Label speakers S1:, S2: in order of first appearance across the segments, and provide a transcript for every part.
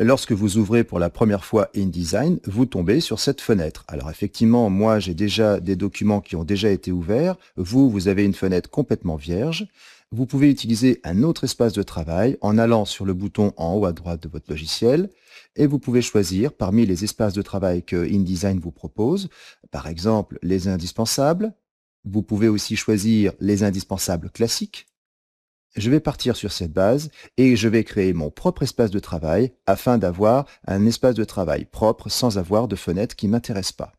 S1: Lorsque vous ouvrez pour la première fois InDesign, vous tombez sur cette fenêtre. Alors effectivement, moi j'ai déjà des documents qui ont déjà été ouverts. Vous, vous avez une fenêtre complètement vierge. Vous pouvez utiliser un autre espace de travail en allant sur le bouton en haut à droite de votre logiciel et vous pouvez choisir parmi les espaces de travail que InDesign vous propose, par exemple les indispensables. Vous pouvez aussi choisir les indispensables classiques je vais partir sur cette base et je vais créer mon propre espace de travail afin d'avoir un espace de travail propre sans avoir de fenêtre qui m'intéresse pas.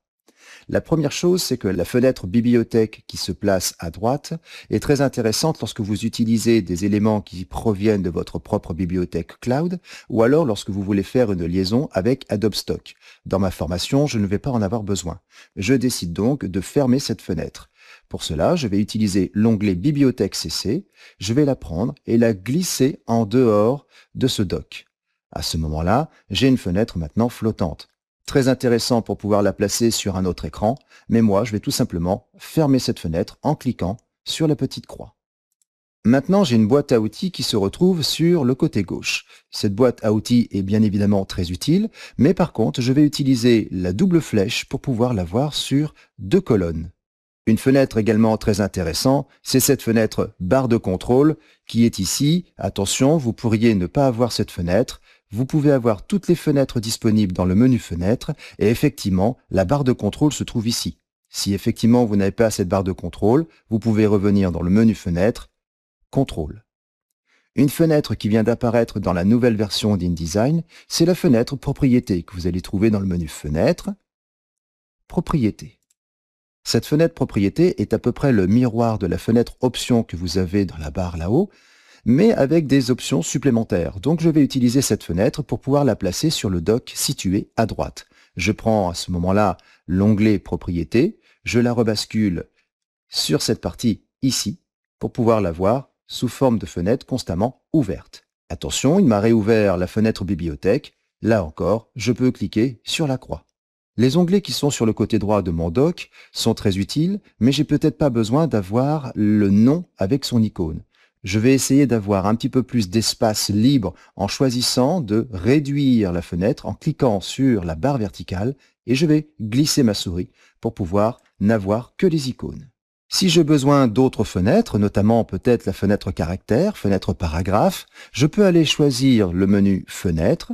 S1: La première chose, c'est que la fenêtre bibliothèque qui se place à droite est très intéressante lorsque vous utilisez des éléments qui proviennent de votre propre bibliothèque cloud ou alors lorsque vous voulez faire une liaison avec Adobe Stock. Dans ma formation, je ne vais pas en avoir besoin. Je décide donc de fermer cette fenêtre. Pour cela, je vais utiliser l'onglet Bibliothèque CC, je vais la prendre et la glisser en dehors de ce doc. À ce moment-là, j'ai une fenêtre maintenant flottante. Très intéressant pour pouvoir la placer sur un autre écran, mais moi, je vais tout simplement fermer cette fenêtre en cliquant sur la petite croix. Maintenant, j'ai une boîte à outils qui se retrouve sur le côté gauche. Cette boîte à outils est bien évidemment très utile, mais par contre, je vais utiliser la double flèche pour pouvoir la voir sur deux colonnes. Une fenêtre également très intéressante, c'est cette fenêtre barre de contrôle qui est ici. Attention, vous pourriez ne pas avoir cette fenêtre. Vous pouvez avoir toutes les fenêtres disponibles dans le menu fenêtre et effectivement, la barre de contrôle se trouve ici. Si effectivement vous n'avez pas cette barre de contrôle, vous pouvez revenir dans le menu fenêtre, contrôle. Une fenêtre qui vient d'apparaître dans la nouvelle version d'InDesign, c'est la fenêtre propriété que vous allez trouver dans le menu fenêtre, propriété. Cette fenêtre propriété est à peu près le miroir de la fenêtre option que vous avez dans la barre là-haut, mais avec des options supplémentaires. Donc je vais utiliser cette fenêtre pour pouvoir la placer sur le dock situé à droite. Je prends à ce moment-là l'onglet propriété, je la rebascule sur cette partie ici pour pouvoir la voir sous forme de fenêtre constamment ouverte. Attention, il m'a réouvert la fenêtre bibliothèque. Là encore, je peux cliquer sur la croix. Les onglets qui sont sur le côté droit de mon doc sont très utiles, mais j'ai peut-être pas besoin d'avoir le nom avec son icône. Je vais essayer d'avoir un petit peu plus d'espace libre en choisissant de réduire la fenêtre en cliquant sur la barre verticale et je vais glisser ma souris pour pouvoir n'avoir que les icônes. Si j'ai besoin d'autres fenêtres, notamment peut-être la fenêtre caractère, fenêtre paragraphe, je peux aller choisir le menu Fenêtre,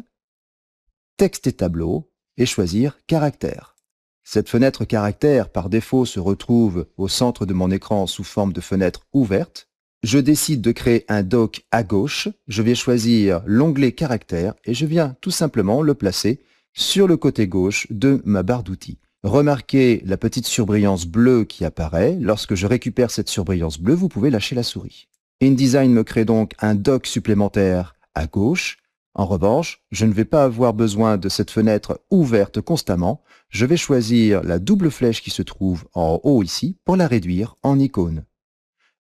S1: Texte et tableau, et choisir Caractère. Cette fenêtre Caractère par défaut se retrouve au centre de mon écran sous forme de fenêtre ouverte. Je décide de créer un doc à gauche, je vais choisir l'onglet Caractère et je viens tout simplement le placer sur le côté gauche de ma barre d'outils. Remarquez la petite surbrillance bleue qui apparaît. Lorsque je récupère cette surbrillance bleue, vous pouvez lâcher la souris. InDesign me crée donc un doc supplémentaire à gauche en revanche, je ne vais pas avoir besoin de cette fenêtre ouverte constamment. Je vais choisir la double flèche qui se trouve en haut ici pour la réduire en icône.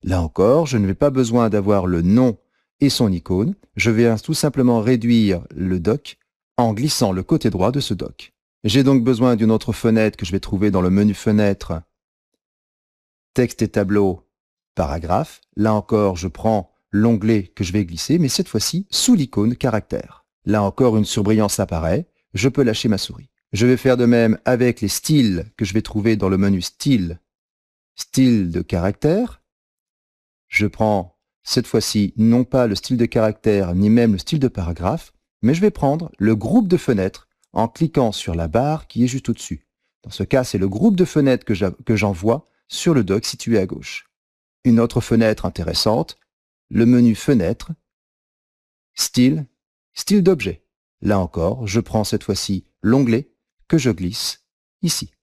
S1: Là encore, je ne vais pas besoin d'avoir le nom et son icône. Je vais tout simplement réduire le doc en glissant le côté droit de ce doc. J'ai donc besoin d'une autre fenêtre que je vais trouver dans le menu fenêtre texte et tableau paragraphe. Là encore, je prends l'onglet que je vais glisser, mais cette fois-ci sous l'icône caractère. Là encore, une surbrillance apparaît, je peux lâcher ma souris. Je vais faire de même avec les styles que je vais trouver dans le menu style, style de caractère. Je prends cette fois-ci non pas le style de caractère ni même le style de paragraphe, mais je vais prendre le groupe de fenêtres en cliquant sur la barre qui est juste au-dessus. Dans ce cas, c'est le groupe de fenêtres que j'envoie sur le doc situé à gauche. Une autre fenêtre intéressante, le menu Fenêtre, Style, Style d'objet. Là encore, je prends cette fois-ci l'onglet que je glisse ici.